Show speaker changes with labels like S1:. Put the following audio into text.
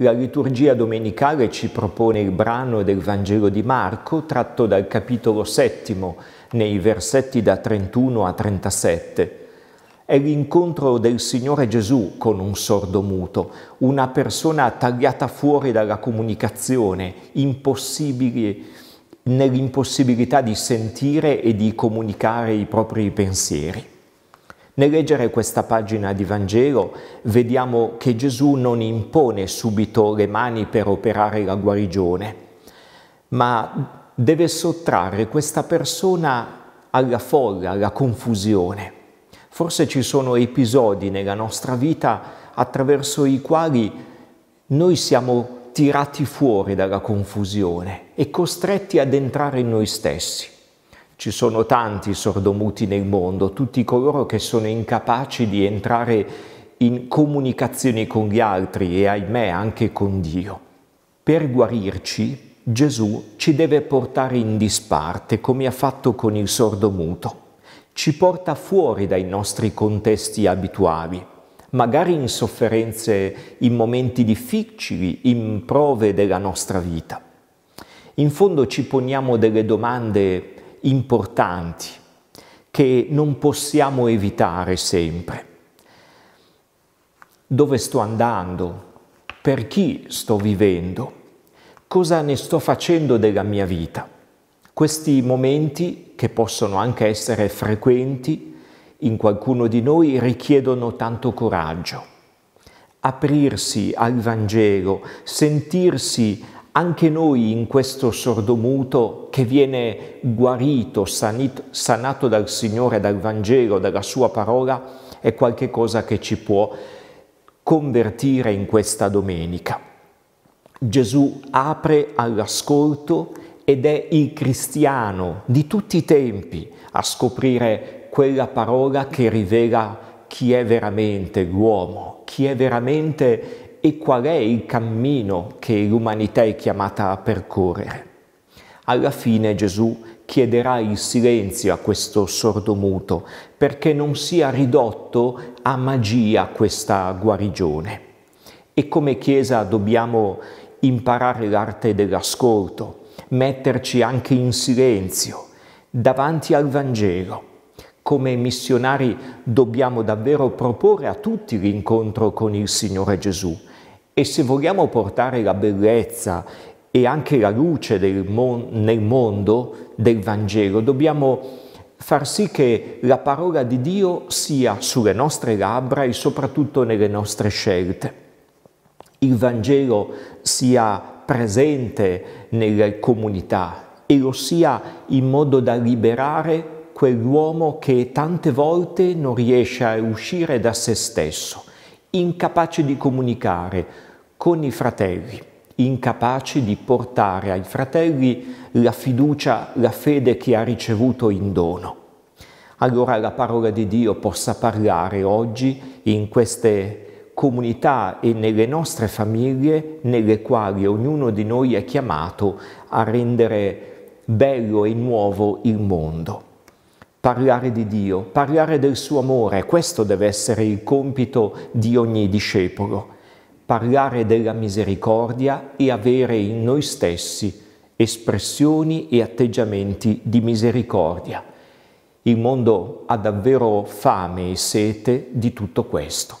S1: La liturgia domenicale ci propone il brano del Vangelo di Marco, tratto dal capitolo settimo, nei versetti da 31 a 37. È l'incontro del Signore Gesù con un sordo muto, una persona tagliata fuori dalla comunicazione, nell'impossibilità di sentire e di comunicare i propri pensieri. Nel leggere questa pagina di Vangelo vediamo che Gesù non impone subito le mani per operare la guarigione, ma deve sottrarre questa persona alla folla, alla confusione. Forse ci sono episodi nella nostra vita attraverso i quali noi siamo tirati fuori dalla confusione e costretti ad entrare in noi stessi. Ci sono tanti sordomuti nel mondo, tutti coloro che sono incapaci di entrare in comunicazione con gli altri e ahimè anche con Dio. Per guarirci Gesù ci deve portare in disparte come ha fatto con il sordomuto. Ci porta fuori dai nostri contesti abituali, magari in sofferenze, in momenti difficili, in prove della nostra vita. In fondo ci poniamo delle domande importanti che non possiamo evitare sempre. Dove sto andando? Per chi sto vivendo? Cosa ne sto facendo della mia vita? Questi momenti, che possono anche essere frequenti, in qualcuno di noi richiedono tanto coraggio. Aprirsi al Vangelo, sentirsi anche noi in questo sordomuto che viene guarito, sanito, sanato dal Signore, dal Vangelo, dalla Sua parola, è qualcosa che ci può convertire in questa domenica. Gesù apre all'ascolto ed è il cristiano di tutti i tempi a scoprire quella parola che rivela chi è veramente l'uomo, chi è veramente il e qual è il cammino che l'umanità è chiamata a percorrere. Alla fine Gesù chiederà il silenzio a questo sordomuto perché non sia ridotto a magia questa guarigione. E come Chiesa dobbiamo imparare l'arte dell'ascolto, metterci anche in silenzio davanti al Vangelo. Come missionari dobbiamo davvero proporre a tutti l'incontro con il Signore Gesù e se vogliamo portare la bellezza e anche la luce mon nel mondo del Vangelo, dobbiamo far sì che la parola di Dio sia sulle nostre labbra e soprattutto nelle nostre scelte. Il Vangelo sia presente nelle comunità e lo sia in modo da liberare quell'uomo che tante volte non riesce a uscire da se stesso incapace di comunicare con i fratelli, incapace di portare ai fratelli la fiducia, la fede che ha ricevuto in dono. Allora la parola di Dio possa parlare oggi in queste comunità e nelle nostre famiglie nelle quali ognuno di noi è chiamato a rendere bello e nuovo il mondo parlare di Dio, parlare del suo amore, questo deve essere il compito di ogni discepolo, parlare della misericordia e avere in noi stessi espressioni e atteggiamenti di misericordia. Il mondo ha davvero fame e sete di tutto questo.